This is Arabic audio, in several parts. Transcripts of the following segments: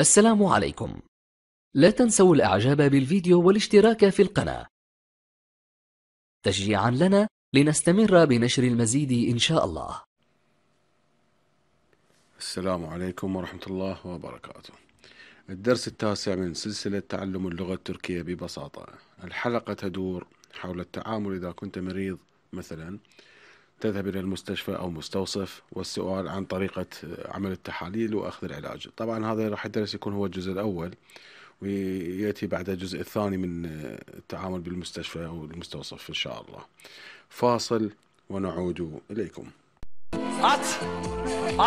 السلام عليكم لا تنسوا الاعجاب بالفيديو والاشتراك في القناة تشجيعا لنا لنستمر بنشر المزيد إن شاء الله السلام عليكم ورحمة الله وبركاته الدرس التاسع من سلسلة تعلم اللغة التركية ببساطة الحلقة تدور حول التعامل إذا كنت مريض مثلا تذهب إلى المستشفى أو مستوصف والسؤال عن طريقة عمل التحاليل وأخذ العلاج طبعا هذا راح الدرس يكون هو الجزء الأول ويأتي بعد الجزء الثاني من التعامل بالمستشفى أو المستوصف إن شاء الله فاصل ونعود إليكم At,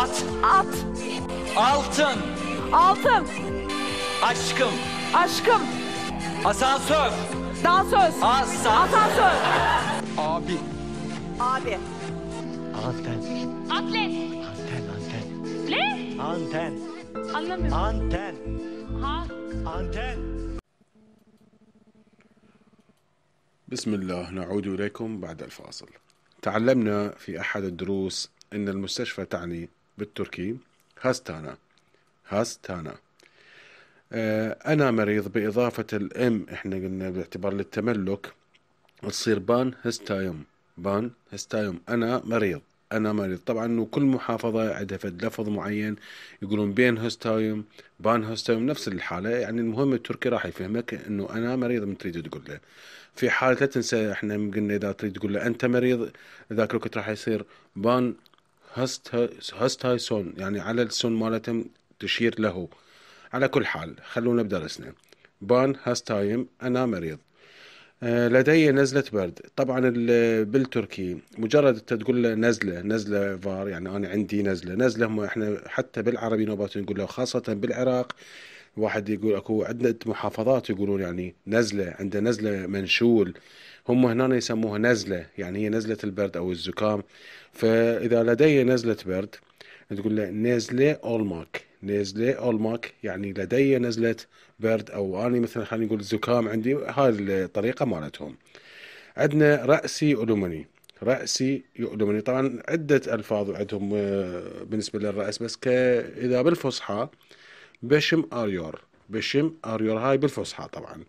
at, at. Altın. Altın. Aşkım. Aşkım. Asansör. Dansöz. Asa. Asansör. Abi. Abi. Anten. Anlamıyorum. Anten. Ha? Anten. بسم الله نعود إليكم بعد الفاصل تعلمنا في أحد الدروس أن المستشفى تعني بالتركي هاستانا هاستانا أنا مريض بإضافة الإم إحنا قلنا باعتبار للتملك تصير بان هستايم بان هستايم أنا مريض انا مريض طبعا كل محافظه عندها فد لفظ معين يقولون بين هوستايم بان هوستايم نفس الحاله يعني المهم التركي راح يفهمك انه انا مريض من تريد تقول له في حاله لا تنسى احنا قلنا اذا تريد تقول له انت مريض ذاك الوقت راح يصير بان هست سون يعني على السون مالتهم تشير له على كل حال خلونا بدرسنا بان هاستايم انا مريض آه، لدي نزلة برد طبعا بالتركي مجرد انت تقول له نزلة نزلة فار يعني انا عندي نزلة نزلة هم احنا حتى بالعربي نوبات نقول له خاصة بالعراق واحد يقول اكو عندنا محافظات يقولون يعني نزلة عنده نزلة منشول هم هنا يسموها نزلة يعني هي نزلة البرد او الزكام فاذا لدي نزلة برد تقول له نزلة اولماك نزلة اولماك يعني لدي نزلت برد او اني مثلا خلينا نقول زكام عندي هاي الطريقه مالتهم عندنا راسي الومني رأسي يؤلمني طبعا عدة ألفاظ عندهم آه، بالنسبة للرأس بس ك... إذا بالفصحى بشم أريور بشم أريور هاي بالفصحى طبعا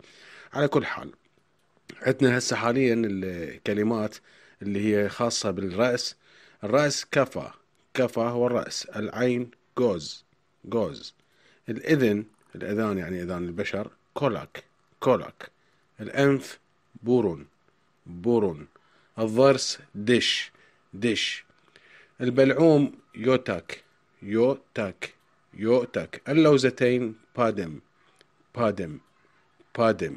على كل حال عندنا هسه حاليا الكلمات اللي هي خاصة بالرأس الرأس كفا كفا هو الرأس العين جوز جوز الإذن الأذان يعني إذان البشر كولاك كولاك الأنف بورون بورون الضرس دش دش البلعوم يوتاك يوتاك يوتاك اللوزتين بادم بادم بادم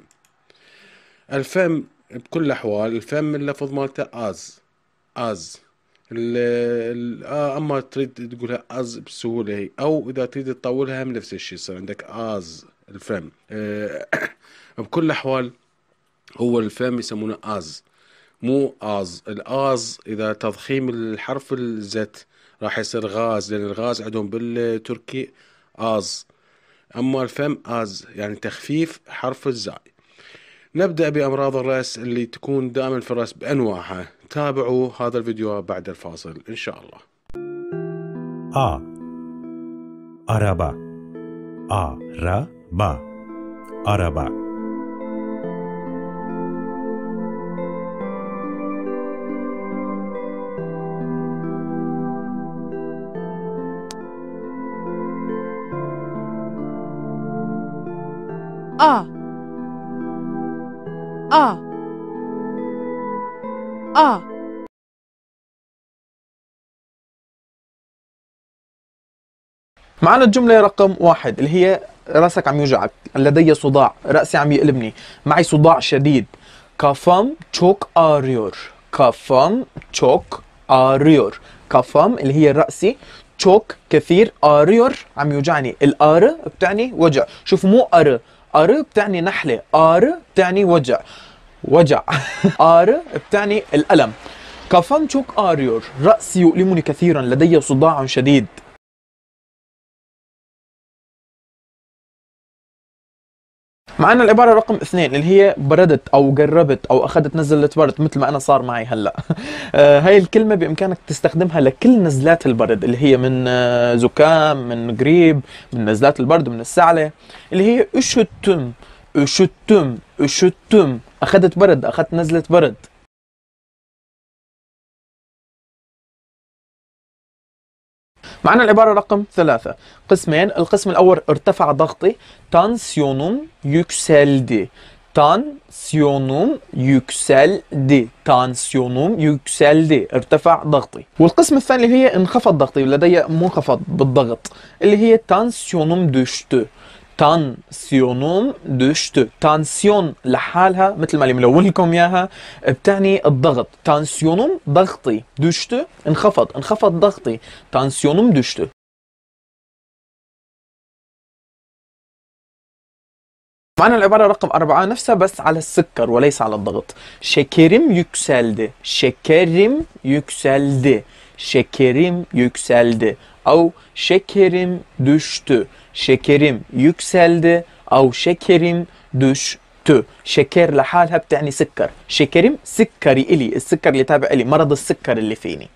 الفم بكل الأحوال الفم اللفظ مالته آز آز ال آه اما تريد تقولها از بسهوله هي او اذا تريد تطولها هم نفس الشيء يصير عندك از الفم آه بكل الاحوال هو الفم يسمونه از مو از الاز اذا تضخيم الحرف الزت راح يصير غاز لان الغاز عندهم بالتركي از اما الفم از يعني تخفيف حرف الزاي نبدأ بأمراض الرأس اللي تكون دائما في الرأس بأنواعها تابعوا هذا الفيديو بعد الفاصل إن شاء الله آ أربا با أربا آ آ آه. آ آه. معنا الجملة رقم واحد اللي هي راسك عم يوجعك لدي صداع رأسي عم يقلبني معي صداع شديد كافام تشوك آريور كافام تشوك آريور كافام اللي هي رأسي تشوك كثير آريور عم يوجعني الآر بتعني وجع شوف مو أر أر بتعني نحلة آر بتعني وجع وجع آر بتعني الألم كفنتشوك آريور رأسي يؤلمني كثيرا لدي صداع شديد معانا العباره رقم اثنين اللي هي بردت او جربت او اخذت نزله برد مثل ما انا صار معي هلا آه، هاي الكلمه بامكانك تستخدمها لكل نزلات البرد اللي هي من آه، زكام من قريب من نزلات البرد من السعله اللي هي اشتم اشتم اشتم اخذت برد اخذت نزله برد معنا العبارة رقم ثلاثة قسمين القسم الأول ارتفع ضغطي تانسيونوم يكسلدي تانسيونوم يكسلدي تانسيونوم يكسلدي ارتفع ضغطي والقسم الثاني اللي هي انخفض ضغطي لدي منخفض بالضغط اللي هي تانسيونوم دوشتو تانسيونوم دوشتو تانسيون لحالها مثل ما اللي ملون لكم اياها بتعني الضغط تانسيونوم ضغطي دوشتو انخفض انخفض ضغطي تانسيونوم دوشتو معنا العبارة رقم أربعة نفسها بس على السكر وليس على الضغط شكرم يكسلدي شكرم يكسلدي شكرم يكسلدي Av şekerim düştü. Şekerim yükseldi. أو şekerim düştü. شكر لحالها بتعني سكر شكرم سكري إلي السكر اللي تابع إلي مرض السكر اللي فيني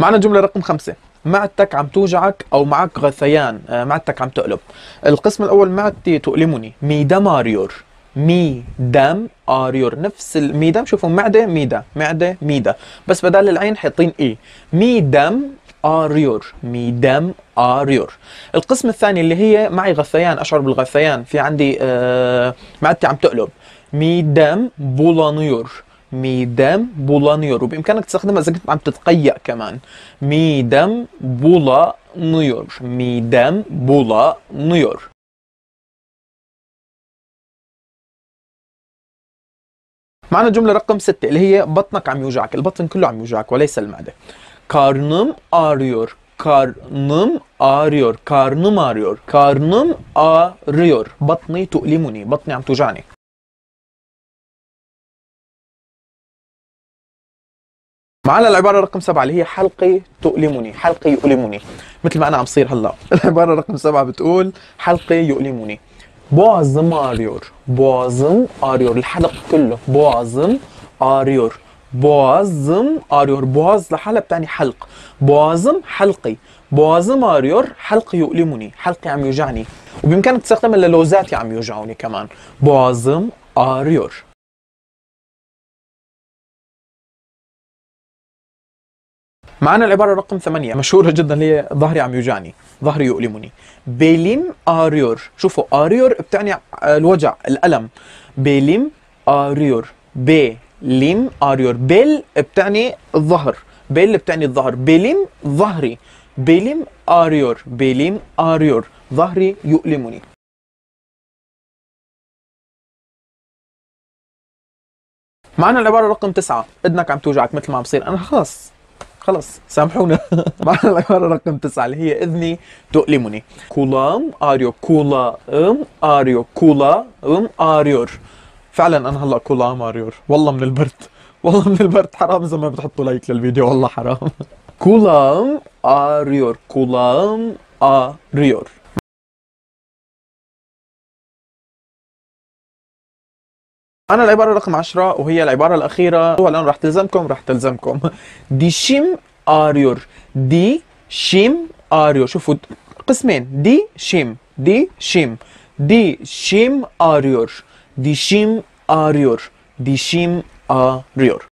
معنا جملة رقم خمسة معدتك عم توجعك أو معك غثيان معدتك عم تقلب القسم الأول معدتي تؤلمني ميدماريور مي دام ار يور نفس المي دام شوفوا معده ميدا معده ميدا بس بدل العين حاطين اي مي دام ار يور مي دام ار يور القسم الثاني اللي هي معي غثيان اشعر بالغثيان في عندي آه معدتي عم تقلب مي دام بولانيور ميدام بولانيور وبامكانك تستخدمها اذا كنت عم تتقيأ كمان ميدام بولا نيور ميدام بولا نيور معنا جملة رقم ستة اللي هي بطنك عم يوجعك البطن كله عم يوجعك وليس المعدة كارنم آريور كارنم آريور كارنم آريور كارنم آريور بطني تؤلمني بطني عم توجعني معنا العبارة رقم سبعة اللي هي حلقي تؤلمني حلقي يؤلمني مثل ما أنا عم صير هلأ العبارة رقم سبعة بتقول حلقي يؤلمني Boğazım ağrıyor. Boğazım ağrıyor. الحلق كله boğazım ağrıyor. Boğazım ağrıyor. Boğazla حالة بتعني حلق. boğazım حلقي. boğazım ağrıyor. حلقي يؤلمني. حلقي عم يوجعني. وبإمكانك تستخدم اللوزات عم يوجعوني كمان. boğazım ağrıyor. معنا العبارة رقم ثمانية مشهورة جدا اللي هي ظهري عم يوجعني ظهري يؤلمني بيلم آريور شوفوا آريور بتعني الوجع الألم بيلم آريور بيلم آريور بيل بتعني الظهر بيل بتعني الظهر بيلم ظهري بيلم آريور بيلم آريور ظهري يؤلمني معنا العبارة رقم تسعة إذنك عم توجعك مثل ما عم بصير أنا خلاص خلص سامحونا مع العبارة رقم تسعة اللي هي إذني تؤلمني كولام آريو كولا أم آريو كولا أم آريور فعلا أنا هلا كولام آريور والله من البرد والله من البرد حرام إذا ما بتحطوا لايك للفيديو والله حرام كولام آريور كولام آريور انا العباره رقم 10 وهي العباره الاخيره هو الان راح تلزمكم راح تلزمكم دي شيم اريور دي شيم اريور شوفوا قسمين دي شيم دي شيم دي شيم اريور دي شيم اريور دي شيم اريور